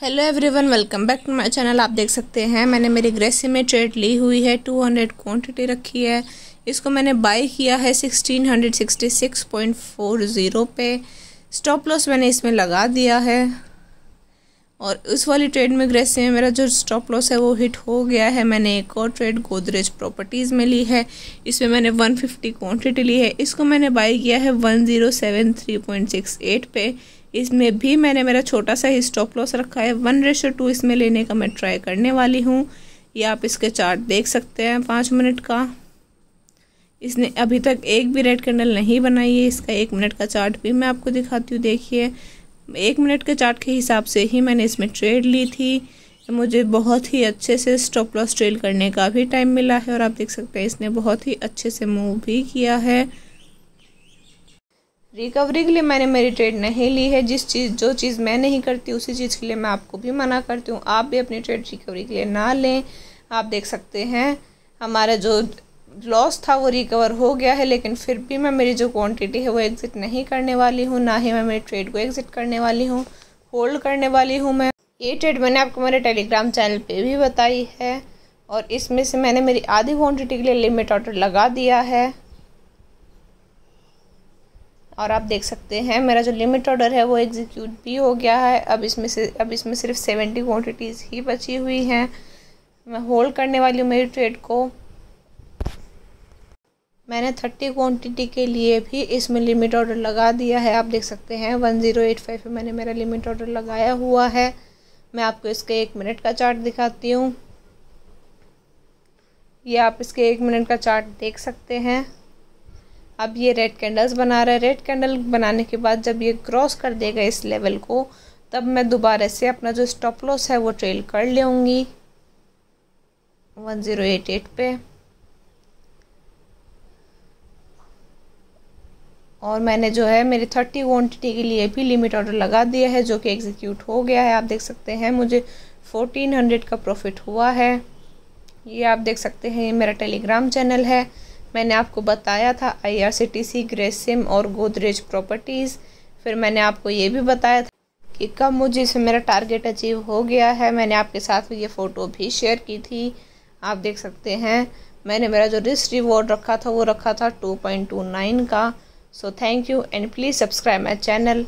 hello everyone welcome back to my channel आप देख सकते हैं मैंने मेरी ग्रेसी में ट्रेड ली हुई है 200 क्वांटिटी रखी है इसको मैंने बाय किया है 1666.40 पे स्टॉप लॉस मैंने इसमें लगा दिया है और उस वाली ट्रेड में ग्रेसी में मेरा जो स्टॉप लॉस है वो हिट हो गया है मैंने एक और ट्रेड गोदरेज प्रॉपर्टीज़ में ली है इसमें मैंने वन क्वांटिटी ली है इसको मैंने बाई किया है वन पे इसमें भी मैंने मेरा छोटा सा ही स्टॉप लॉस रखा है वन रेशो टू इसमें लेने का मैं ट्राई करने वाली हूँ ये आप इसके चार्ट देख सकते हैं पाँच मिनट का इसने अभी तक एक भी रेड कैंडल नहीं बनाई है इसका एक मिनट का चार्ट भी मैं आपको दिखाती हूँ देखिए एक मिनट के चार्ट के हिसाब से ही मैंने इसमें ट्रेड ली थी मुझे बहुत ही अच्छे से स्टॉप लॉस ट्रेल करने का भी टाइम मिला है और आप देख सकते हैं इसने बहुत ही अच्छे से मूव भी किया है रिकवरी के लिए मैंने मेरी ट्रेड नहीं ली है जिस चीज़ जो चीज़ मैं नहीं करती उसी चीज़ के लिए मैं आपको भी मना करती हूँ आप भी अपनी ट्रेड रिकवरी के लिए ना लें आप देख सकते हैं हमारा जो लॉस था वो रिकवर हो गया है लेकिन फिर भी मैं मेरी जो क्वांटिटी है वो एग्ज़िट नहीं करने वाली हूँ ना ही मैं मेरी ट्रेड को एग्ज़िट करने वाली हूँ होल्ड करने वाली हूँ मैं ये ट्रेड मैंने आपको मेरे टेलीग्राम चैनल पे भी बताई है और इसमें से मैंने मेरी आधी क्वांटिटी के लिए लिमिट ऑर्डर लगा दिया है और आप देख सकते हैं मेरा जो लिमिट ऑर्डर है वो एग्जीक्यूट भी हो गया है अब इसमें से अब इसमें सिर्फ सेवेंटी क्वान्टिटीज़ ही बची हुई हैं मैं होल्ड करने वाली हूँ मेरी ट्रेड को मैंने थर्टी क्वांटिटी के लिए भी इसमें लिमिट ऑर्डर लगा दिया है आप देख सकते हैं वन ज़ीरो एट फाइव पर मैंने मेरा लिमिट ऑर्डर लगाया हुआ है मैं आपको इसके एक मिनट का चार्ट दिखाती हूँ ये आप इसके एक मिनट का चार्ट देख सकते हैं अब ये रेड कैंडल्स बना रहा है रेड कैंडल बनाने के बाद जब ये क्रॉस कर देगा इस लेवल को तब मैं दोबारा से अपना जो स्टॉप लॉस है वो ट्रेल कर लूँगी वन ज़ीरो एट एट पे और मैंने जो है मेरे थर्टी क्वान्टिटी के लिए भी लिमिट ऑर्डर लगा दिया है जो कि एग्जीक्यूट हो गया है आप देख सकते हैं मुझे फोर्टीन हंड्रेड का प्रॉफिट हुआ है ये आप देख सकते हैं ये मेरा टेलीग्राम चैनल है मैंने आपको बताया था आईआरसीटीसी ग्रेसिम और गोदरेज प्रॉपर्टीज़ फिर मैंने आपको ये भी बताया था कि कब मुझे इसमें मेरा टारगेट अचीव हो गया है मैंने आपके साथ ये फ़ोटो भी शेयर की थी आप देख सकते हैं मैंने मेरा जो रिस्क रिवॉर्ड रखा था वो रखा था 2.29 का so thank you and please subscribe my channel